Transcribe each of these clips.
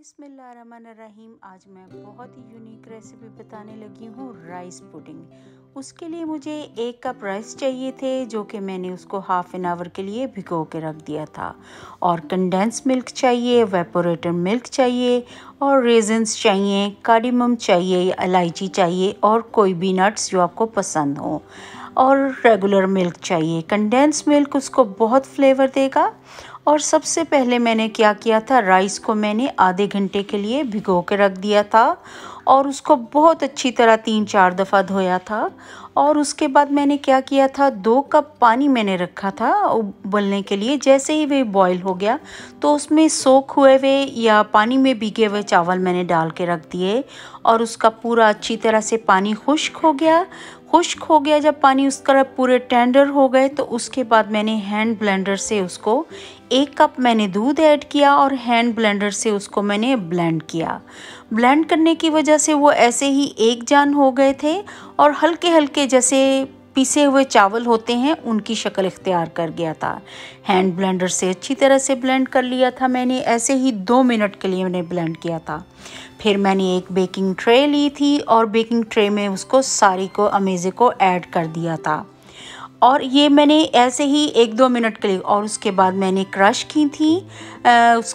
रहीम आज मैं बहुत ही यूनिक रेसिपी बताने लगी हूँ राइस पुडिंग उसके लिए मुझे एक कप राइस चाहिए थे जो कि मैंने उसको हाफ़ एन आवर के लिए भिगो के रख दिया था और कंडेंस मिल्क चाहिए वेपोरेटर मिल्क चाहिए और रेजन्स चाहिए कार्डिमम चाहिए इलायची चाहिए और कोई भी नट्स जो आपको पसंद हो और रेगुलर मिल्क चाहिए कंडेंस मिल्क उसको बहुत फ्लेवर देगा और सबसे पहले मैंने क्या किया था राइस को मैंने आधे घंटे के लिए भिगो के रख दिया था और उसको बहुत अच्छी तरह तीन चार दफ़ा धोया था और उसके बाद मैंने क्या किया था दो कप पानी मैंने रखा था उबलने के लिए जैसे ही वे बॉईल हो गया तो उसमें सोख हुए हुए या पानी में भीगे हुए चावल मैंने डाल के रख दिए और उसका पूरा अच्छी तरह से पानी खुश्क हो गया खुश्क हो गया जब पानी उसका पूरे टेंडर हो गए तो उसके बाद मैंने हैंड ब्लेंडर से उसको एक कप मैंने दूध ऐड किया और हैंड ब्लेंडर से उसको मैंने ब्लेंड किया ब्लेंड करने की वजह से वो ऐसे ही एक जान हो गए थे और हल्के हल्के जैसे पिसे हुए चावल होते हैं उनकी शक्ल इख्तियार कर गया था हैंड ब्लेंडर से अच्छी तरह से ब्लेंड कर लिया था मैंने ऐसे ही दो मिनट के लिए उन्हें ब्लेंड किया था फिर मैंने एक बेकिंग ट्रे ली थी और बेकिंग ट्रे में उसको सारी को अमेज़े को ऐड कर दिया था और ये मैंने ऐसे ही एक दो मिनट के लिए और उसके बाद मैंने क्रश की थी उस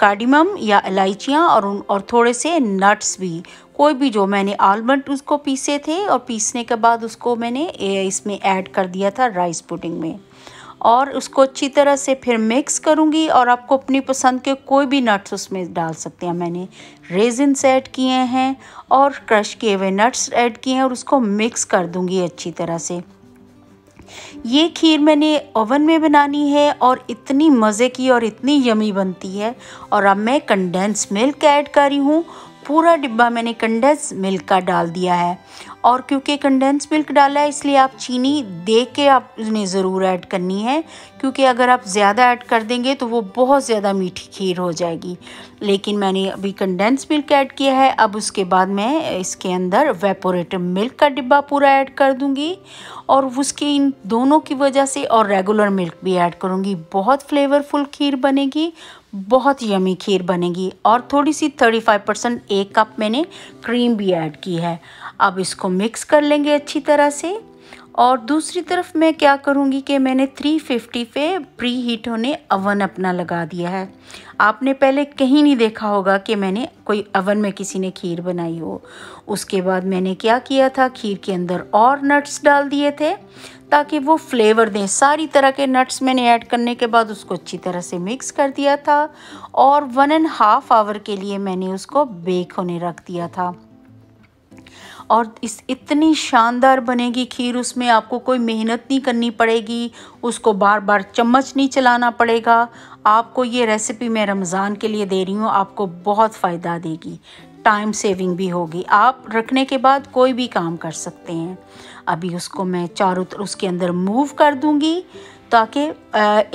कार्डिमम या इलायचियाँ और उन और थोड़े से नट्स भी कोई भी जो मैंने आलमंड उसको पीसे थे और पीसने के बाद उसको मैंने इसमें ऐड कर दिया था राइस पुडिंग में और उसको अच्छी तरह से फिर मिक्स करूँगी और आपको अपनी पसंद के कोई भी नट्स उसमें डाल सकते हैं मैंने रेजिन्स ऐड किए हैं और क्रश किए हुए नट्स ऐड किए हैं और उसको मिक्स कर दूँगी अच्छी तरह से ये खीर मैंने ओवन में बनानी है और इतनी मज़े की और इतनी यमी बनती है और अब मैं कंडेंस मिल्क ऐड कर रही हूँ पूरा डिब्बा मैंने कंडेंस मिल्क का डाल दिया है और क्योंकि कंडेंस मिल्क डाला है इसलिए आप चीनी दे के आपने ज़रूर ऐड करनी है क्योंकि अगर आप ज़्यादा ऐड कर देंगे तो वो बहुत ज़्यादा मीठी खीर हो जाएगी लेकिन मैंने अभी कंडेंस मिल्क ऐड किया है अब उसके बाद मैं इसके अंदर वेपोरेट मिल्क का डिब्बा पूरा ऐड कर दूँगी और उसके इन दोनों की वजह से और रेगुलर मिल्क भी ऐड करूँगी बहुत फ्लेवरफुल खीर बनेगी बहुत यमी खीर बनेगी और थोड़ी सी 35 परसेंट एक कप मैंने क्रीम भी ऐड की है अब इसको मिक्स कर लेंगे अच्छी तरह से और दूसरी तरफ मैं क्या करूँगी कि मैंने 350 पे प्री हीट होने अवन अपना लगा दिया है आपने पहले कहीं नहीं देखा होगा कि मैंने कोई अवन में किसी ने खीर बनाई हो उसके बाद मैंने क्या किया था खीर के अंदर और नट्स डाल दिए थे ताकि वो फ्लेवर दें सारी तरह के नट्स मैंने ऐड करने के बाद उसको अच्छी तरह से मिक्स कर दिया था और वन एंड हाफ़ आवर के लिए मैंने उसको बेक होने रख दिया था और इस इतनी शानदार बनेगी खीर उसमें आपको कोई मेहनत नहीं करनी पड़ेगी उसको बार बार चम्मच नहीं चलाना पड़ेगा आपको ये रेसिपी मैं रमज़ान के लिए दे रही हूँ आपको बहुत फ़ायदा देगी टाइम सेविंग भी होगी आप रखने के बाद कोई भी काम कर सकते हैं अभी उसको मैं चारों तरफ उसके अंदर मूव कर दूंगी ताकि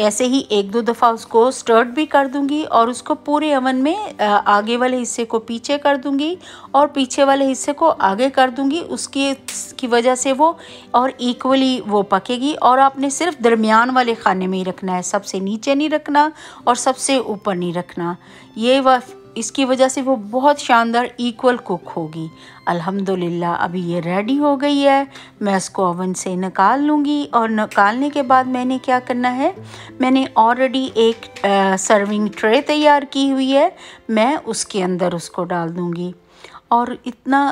ऐसे ही एक दो दफ़ा उसको स्टर्ट भी कर दूंगी और उसको पूरे अवन में आगे वाले हिस्से को पीछे कर दूंगी और पीछे वाले हिस्से को आगे कर दूंगी उसकी की वजह से वो और इक्वली वो पकेगी और आपने सिर्फ दरमियान वाले खाने में ही रखना है सबसे नीचे नहीं रखना और सबसे ऊपर नहीं रखना ये वह इसकी वजह से वो बहुत शानदार इक्वल कुक होगी अल्हम्दुलिल्लाह अभी ये रेडी हो गई है मैं इसको ओवन से निकाल लूँगी और निकालने के बाद मैंने क्या करना है मैंने ऑलरेडी एक आ, सर्विंग ट्रे तैयार की हुई है मैं उसके अंदर उसको डाल दूँगी और इतना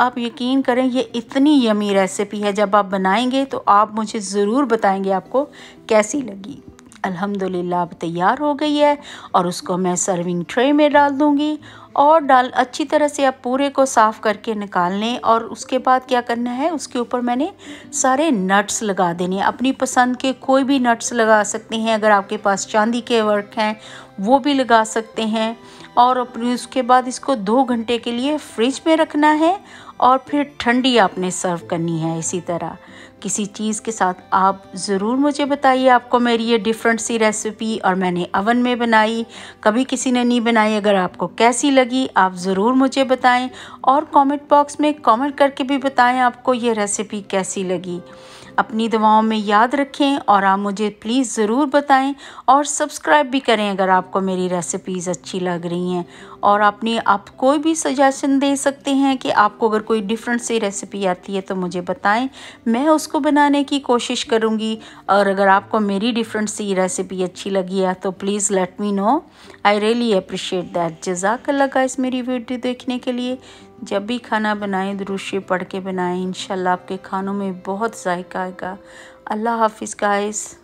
आप यकीन करें ये इतनी यमी रेसिपी है जब आप बनाएंगे तो आप मुझे ज़रूर बताएंगे आपको कैसी लगी अल्हम्दुलिल्लाह अब तैयार हो गई है और उसको मैं सर्विंग ट्रे में डाल दूँगी और डाल अच्छी तरह से अब पूरे को साफ़ करके निकाल लें और उसके बाद क्या करना है उसके ऊपर मैंने सारे नट्स लगा देने अपनी पसंद के कोई भी नट्स लगा सकते हैं अगर आपके पास चांदी के वर्क हैं वो भी लगा सकते हैं और अपनी उसके बाद इसको दो घंटे के लिए फ्रिज में रखना है और फिर ठंडी आपने सर्व करनी है इसी तरह किसी चीज़ के साथ आप ज़रूर मुझे बताइए आपको मेरी ये डिफरेंट सी रेसिपी और मैंने अवन में बनाई कभी किसी ने नहीं बनाई अगर आपको कैसी लगी आप ज़रूर मुझे बताएं और कमेंट बॉक्स में कमेंट करके भी बताएं आपको ये रेसिपी कैसी लगी अपनी दवाओं में याद रखें और आप मुझे प्लीज़ ज़रूर बताएं और सब्सक्राइब भी करें अगर आपको मेरी रेसिपीज़ अच्छी लग रही हैं और अपनी आप कोई भी सजेशन दे सकते हैं कि आपको अगर कोई डिफरेंट सी रेसिपी आती है तो मुझे बताएं मैं उसको बनाने की कोशिश करूँगी और अगर आपको मेरी डिफरेंट सी रेसिपी अच्छी लगी है तो please let me know I really appreciate that जजाक लगा इस मेरी वीडियो देखने के लिए जब भी खाना बनाएं दरूशी पढ़ के बनाएं इन आपके खानों में बहुत जायका आएगा अल्लाह हाफिज़ गाइस